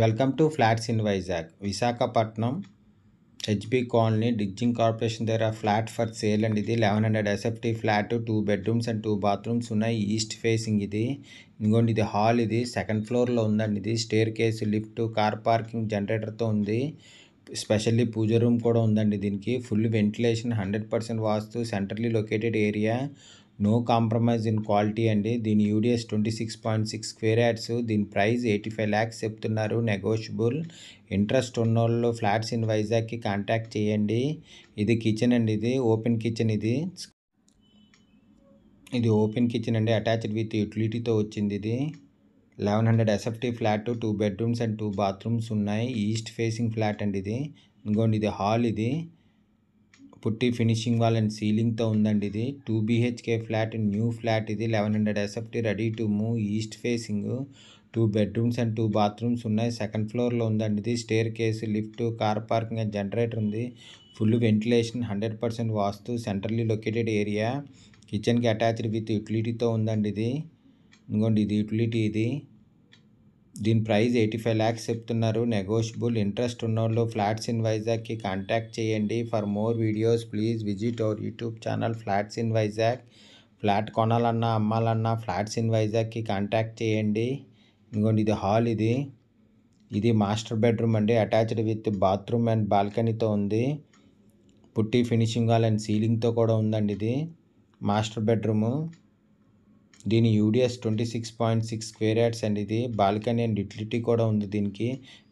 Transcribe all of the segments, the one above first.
welcome to flats in Vizag Visakhapatnam HB colony dredging corporation దగ్గర flat for sale అండి ఇది eleven hundred SFT flat two bedrooms and two bathrooms ఉన్నాయి east facing ఇది ఇంకోండి ఇది hall ఇది సెకండ్ ఫ్లోర్లో ఉందండి ఇది staircase lift car parking జనరేటర్తో ఉంది స్పెషల్లీ పూజ రూమ్ కూడా ఉందండి దీనికి full ventilation hundred percent vastu centrally located area no compromise in quality అండి దీని UDS twenty six point six square yards దీని ప్రైస్ ఎయిటీ ఫైవ్ ల్యాక్స్ చెప్తున్నారు నెగోషియబుల్ ఇంట్రెస్ట్ ఉన్నోళ్ళు ఫ్లాట్స్ ఇన్ వైజాగ్కి కాంటాక్ట్ చేయండి ఇది కిచెన్ అండి ఇది ఓపెన్ కిచెన్ ఇది ఇది ఓపెన్ కిచెన్ అండి అటాచ్డ్ విత్ యూటిలిటీతో వచ్చింది ఇది eleven hundred SFT flat two bedrooms and two bathrooms ఉన్నాయి ఈస్ట్ ఫేసింగ్ ఫ్లాట్ అండి ఇది ఇంకోండి ఇది హాల్ ఇది పుట్టి ఫినిషింగ్ వాల్ అండ్ సీలింగ్తో ఉందండి ఇది two BHK flat new flat ఇది eleven hundred SFT ready to move east facing two bedrooms and two bathrooms ఉన్నాయి సెకండ్ ఫ్లోర్లో ఉందండి ఇది staircase lift car parking and generator ఉంది full ventilation hundred percent vastu centrally located area కిచెన్కి attached with యూటిలిటీతో ఉందండి ఇది ఇంకోండి ఇది యూటిలిటీ ఇది దీని ప్రైస్ ఎయిటీ ఫైవ్ ల్యాక్స్ చెప్తున్నారు నెగోషియబుల్ ఇంట్రెస్ట్ ఉన్నోళ్ళు ఫ్లాట్స్ ఇన్ వైజాగ్కి కాంటాక్ట్ చేయండి for more videos please visit our YouTube channel flats in Vizag flat కొనాలన్నా అమ్మాలన్నా ఫ్లాట్స్ ఇన్ వైజాగ్కి కాంటాక్ట్ చేయండి ఇంకోండి ఇది హాల్ ఇది ఇది మాస్టర్ బెడ్రూమ్ అండి అటాచ్డ్ విత్ బాత్రూమ్ అండ్ బాల్కనీతో ఉంది పుట్టి ఫినిషింగ్ హాల్ అండ్ సీలింగ్తో కూడా ఉందండి ఇది మాస్టర్ బెడ్రూము దీని UDS twenty six point six square yards and ఇది బాల్కనీ అండ్ యుటిలిటీ కూడా ఉంది దీనికి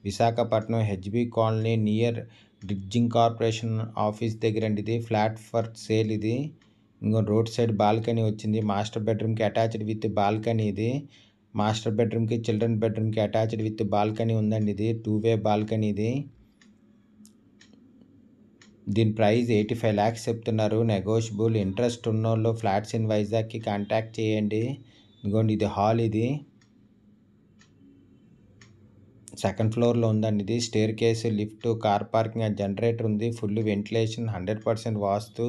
Visakhapatnam HB colony near dredging corporation office దగ్గర అండి ఇది ఫ్లాట్ ఫర్ సేల్ ఇది ఇంకో రోడ్ సైడ్ బాల్కనీ వచ్చింది మాస్టర్ బెడ్రూమ్కి అటాచ్డ్ విత్ బాల్కనీ ఇది మాస్టర్ బెడ్రూమ్కి చిల్డ్రన్ బెడ్రూమ్కి అటాచ్డ్ విత్ బాల్కనీ ఉందండి ఇది టూ వే బాల్కనీ ఇది దీని ప్రైస్ ఎయిటీ ఫైవ్ ల్యాక్స్ చెప్తున్నారు నెగోషియబుల్ ఇంట్రెస్ట్ ఉన్న వాళ్ళు ఫ్లాట్స్ ఇన్ వైజాగ్కి కాంటాక్ట్ చేయండి ఇదిగోండి ఇది హాల్ ఇది సెకండ్ ఫ్లోర్లో ఉందండి ఇది staircase lift car parking and generator ఉంది full ventilation hundred percent vastu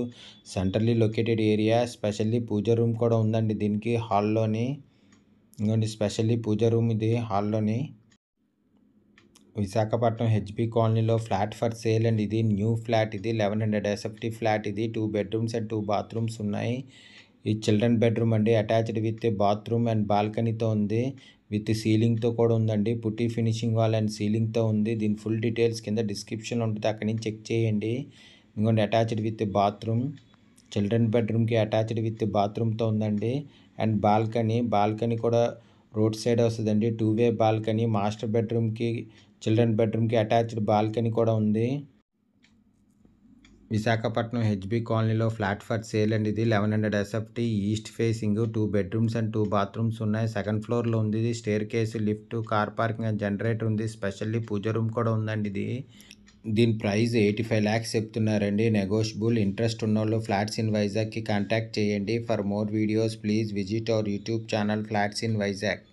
centrally located area specially puja room కూడా ఉందండి దీనికి హాల్లోని ఇదిగోండి స్పెషల్లీ పూజ రూమ్ ఇది హాల్లోని విశాఖపట్నం హెచ్బి కాలనీలో ఫ్లాట్ ఫర్ సేల్ అండ్ ఇది న్యూ ఫ్లాట్ ఇది లెవెన్ హండ్రెడ్ ఎస్ఎఫ్టీ ఫ్లాట్ ఇది two bedrooms and two bathrooms ఉన్నాయి ఈ చిల్డ్రన్ బెడ్రూమ్ అండి అటాచ్డ్ విత్ బాత్రూమ్ అండ్ బాల్కనీతో ఉంది విత్ సీలింగ్తో కూడా ఉందండి పుట్టి ఫినిషింగ్ వాల్ అండ్ సీలింగ్తో ఉంది దీని ఫుల్ డీటెయిల్స్ కింద డిస్క్రిప్షన్లో ఉంటుంది అక్కడి నుంచి చెక్ చేయండి ఇంకోండి అటాచ్డ్ విత్ బాత్రూమ్ చిల్డ్రన్ బెడ్రూమ్కి అటాచ్డ్ విత్ బాత్రూమ్తో ఉందండి అండ్ బాల్కనీ బాల్కనీ కూడా రోడ్ సైడ్ వస్తుందండి టూ వే బాల్కనీ మాస్టర్ బెడ్రూమ్కి చిల్డ్రన్ బెడ్రూమ్కి అటాచ్డ్ బాల్కనీ కూడా ఉంది విశాఖపట్నం హెచ్బీ కాలనీలో ఫ్లాట్ ఫర్ సేల్ అండి ఇది eleven hundred SFT east facing two bedrooms and two bathrooms ఉన్నాయి సెకండ్ ఫ్లోర్లో ఉంది ఇది staircase lift car parking and generator ఉంది స్పెషల్లీ పూజ రూమ్ కూడా ఉందండి ఇది దీని ప్రైస్ ఎయిటీ ఫైవ్ ల్యాక్స్ చెప్తున్నారండి నెగోషియబుల్ ఇంట్రెస్ట్ ఉన్న వాళ్ళు ఫ్లాట్స్ ఇన్ వైజాగ్కి కాంటాక్ట్ చేయండి for more videos please visit our YouTube channel flats in Vizag